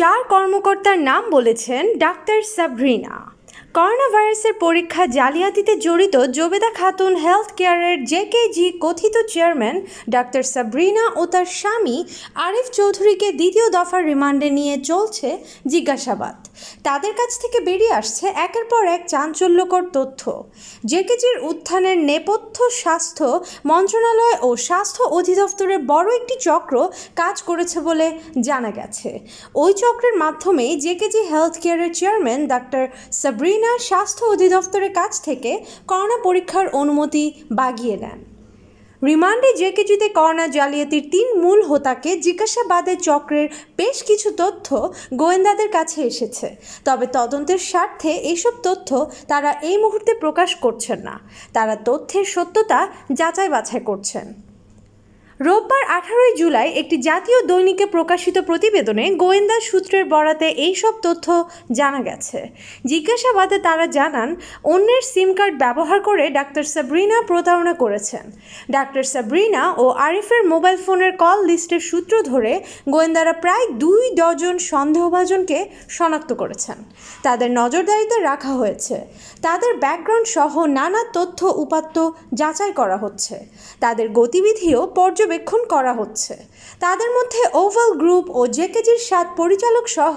চার কর্মকর্তার নাম বলেছেন ডাক্তার সাবরিনা করোনা ভাইরাসের পরীক্ষা জালিয়াতিতে জড়িত জোবেদা খাতুন হেলথ কেয়ারের জেকেজি কথিত চেয়ারম্যান ডাক্তার সাবরিনা ও তার স্বামী আরিফ চৌধুরীকে দ্বিতীয় দফার রিমান্ডে নিয়ে চলছে জিজ্ঞাসাবাদ তাদের কাছ থেকে বেরিয়ে আসছে একের পর এক চাঞ্চল্যকর তথ্য জেকেজির উত্থানের নেপথ্য স্বাস্থ্য মন্ত্রণালয় ও স্বাস্থ্য অধিদপ্তরের বড় একটি চক্র কাজ করেছে বলে জানা গেছে ওই চক্রের মাধ্যমেই জেকেজি হেলথ কেয়ারের চেয়ারম্যান ডাক্তার সাবরিনা চীনার স্বাস্থ্য অধিদপ্তরের কাছ থেকে করোনা পরীক্ষার অনুমতি বাগিয়ে নেন রিমান্ডে কিছুতে করোনা জালিয়াতির তিন মূল হোতাকে জিজ্ঞাসাবাদের চক্রের বেশ কিছু তথ্য গোয়েন্দাদের কাছে এসেছে তবে তদন্তের স্বার্থে এসব তথ্য তারা এই মুহূর্তে প্রকাশ করছেন না তারা তথ্যের সত্যতা যাচাই বাছাই করছেন রোববার আঠারোই জুলাই একটি জাতীয় দৈনিকে প্রকাশিত প্রতিবেদনে গোয়েন্দা সূত্রের বরাতে এই সব তথ্য জানা গেছে জিজ্ঞাসাবাদে তারা জানান অন্যের সিম কার্ড ব্যবহার করে ডাক্তার সাবরিনা প্রতারণা করেছেন ডাক্তার সাবরিনা ও আরিফের মোবাইল ফোনের কল লিস্টের সূত্র ধরে গোয়েন্দারা প্রায় দুই ডজন সন্দেহভাজনকে শনাক্ত করেছেন তাদের নজরদারিতে রাখা হয়েছে তাদের ব্যাকগ্রাউন্ড সহ নানা তথ্য উপাত্ত যাচাই করা হচ্ছে তাদের গতিবিধিও পর্য পর্যবেক্ষণ করা হচ্ছে তাদের মধ্যে ওভাল গ্রুপ ও জেকেজির সাত পরিচালক সহ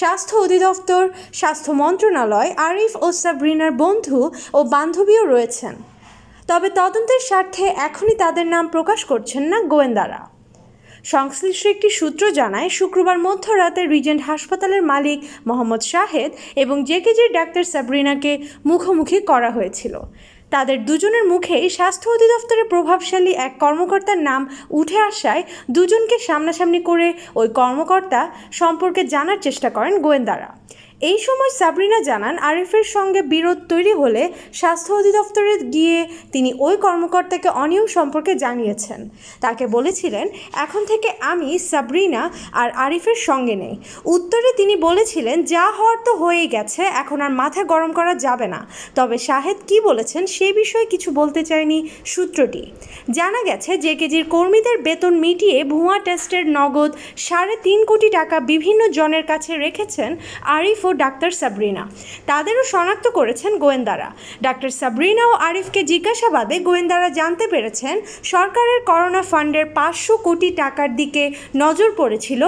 স্বাস্থ্য অধিদপ্তর স্বাস্থ্য মন্ত্রণালয় আরিফ ও সাবরিনার বন্ধু ও বান্ধবীও রয়েছেন তবে তদন্তের স্বার্থে এখনই তাদের নাম প্রকাশ করছেন না গোয়েন্দারা সংশ্লিষ্ট একটি সূত্র জানায় শুক্রবার মধ্যরাতে রিজেন্ট হাসপাতালের মালিক মোহাম্মদ শাহেদ এবং জেকেজির ডাক্তার সাবরিনাকে মুখোমুখি করা হয়েছিল তাদের দুজনের মুখেই স্বাস্থ্য অধিদপ্তরের প্রভাবশালী এক কর্মকর্তার নাম উঠে আসায় দুজনকে সামনাসামনি করে ওই কর্মকর্তা সম্পর্কে জানার চেষ্টা করেন গোয়েন্দারা এই সময় সাবরিনা জানান আরিফের সঙ্গে বিরোধ তৈরি হলে স্বাস্থ্য অধিদপ্তরে গিয়ে তিনি ওই কর্মকর্তাকে অনিয়ম সম্পর্কে জানিয়েছেন তাকে বলেছিলেন এখন থেকে আমি সাবরিনা আর আরিফের সঙ্গে নেই উত্তরে তিনি বলেছিলেন যা হওয়ার তো হয়েই গেছে এখন আর মাথা গরম করা যাবে না তবে শাহেদ কি বলেছেন সে বিষয়ে কিছু বলতে চায়নি সূত্রটি জানা গেছে জেকেজির কর্মীদের বেতন মিটিয়ে ভুয়া টেস্টের নগদ সাড়ে তিন কোটি টাকা বিভিন্ন জনের কাছে রেখেছেন আরিফ ও ডাক্তার সাবরিনা তাদেরও শনাক্ত করেছেন গোয়েন্দারা ডাক্তার সাবরিনা ও আরিফকে জিজ্ঞাসাবাদে গোয়েন্দারা জানতে পেরেছেন সরকারের করোনা ফান্ডের পাঁচশো কোটি টাকার দিকে নজর পড়েছিল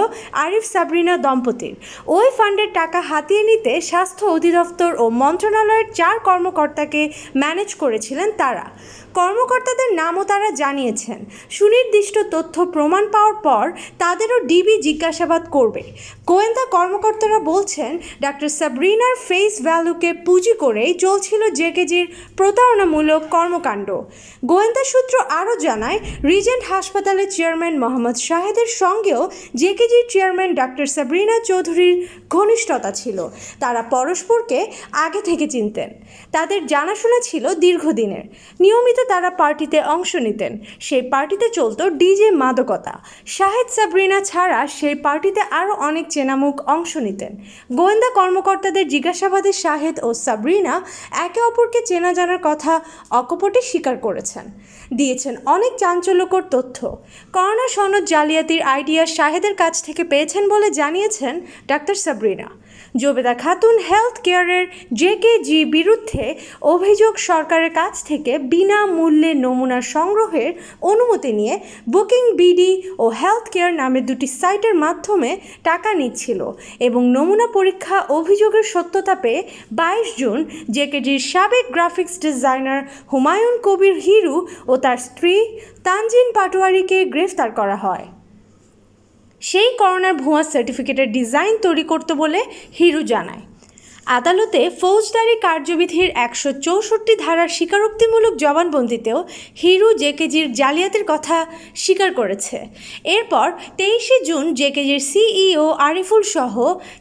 আরিফ সাবরিনা দম্পতির ওই ফান্ডের টাকা হাতিয়ে নিতে স্বাস্থ্য অধিদপ্তর ও মন্ত্রণালয়ের চার কর্মকর্তাকে ম্যানেজ করেছিলেন তারা কর্মকর্তাদের নামও তারা জানিয়েছেন সুনির্দিষ্ট তথ্য প্রমাণ পাওয়ার পর তাদেরও ডিবি জিজ্ঞাসাবাদ করবে গোয়েন্দা কর্মকর্তারা বলছেন ডাক্তার সাবরিনার ফেস ভ্যালুকে পুঁজি করেই চলছিল জেকেজির প্রতারণামূলক কর্মকাণ্ড গোয়েন্দা সূত্র আরও জানায় রিজেন্ট হাসপাতালের চেয়ারম্যান মোহাম্মদ শাহেদের সঙ্গেও জেকেজির চেয়ারম্যান ডাক্তার সাবরিনা চৌধুরীর ঘনিষ্ঠতা ছিল তারা পরস্পরকে আগে থেকে চিনতেন তাদের জানাশোনা ছিল দীর্ঘদিনের নিয়মিত সাথে তারা পার্টিতে অংশ নিতেন সেই পার্টিতে চলত ডিজে মাদকতা শাহেদ সাবরিনা ছাড়া সেই পার্টিতে আরও অনেক চেনামুখ অংশ নিতেন গোয়েন্দা কর্মকর্তাদের জিজ্ঞাসাবাদে শাহেদ ও সাবরিনা একে অপরকে চেনা জানার কথা অকপটে স্বীকার করেছেন দিয়েছেন অনেক চাঞ্চল্যকর তথ্য করোনা সনদ জালিয়াতির আইডিয়া শাহেদের কাছ থেকে পেয়েছেন বলে জানিয়েছেন ডাক্তার সাবরিনা জোবেদা খাতুন হেলথ কেয়ারের জেকেজি বিরুদ্ধে অভিযোগ সরকারের কাছ থেকে বিনামূল্যে নমুনা সংগ্রহের অনুমতি নিয়ে বুকিং বিডি ও হেলথ কেয়ার নামের দুটি সাইটের মাধ্যমে টাকা নিচ্ছিল এবং নমুনা পরীক্ষা অভিযোগের সত্যতা পেয়ে বাইশ জুন জেকেজির সাবেক গ্রাফিক্স ডিজাইনার হুমায়ুন কবির হিরু ও তার স্ত্রী তানজিন পাটোয়ারিকে গ্রেফতার করা হয় সেই করোনার ভুয়া সার্টিফিকেটের ডিজাইন তৈরি করতে বলে হিরু জানায় আদালতে ফৌজদারি কার্যবিধির একশো চৌষট্টি ধারার স্বীকারোক্তিমূলক জবানবন্দিতেও হিরু জেকেজির জালিয়াতির কথা স্বীকার করেছে এরপর তেইশে জুন জেকেজির সিইও আরিফুল সহ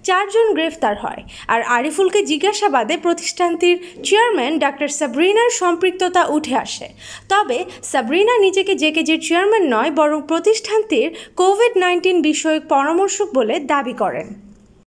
চারজন গ্রেফতার হয় আর আরিফুলকে জিজ্ঞাসাবাদে প্রতিষ্ঠানটির চেয়ারম্যান ডাক্তার সাবরিনার সম্পৃক্ততা উঠে আসে তবে সাবরিনা নিজেকে জেকেজির চেয়ারম্যান নয় বরং প্রতিষ্ঠানটির কোভিড নাইন্টিন বিষয়ক পরামর্শক বলে দাবি করেন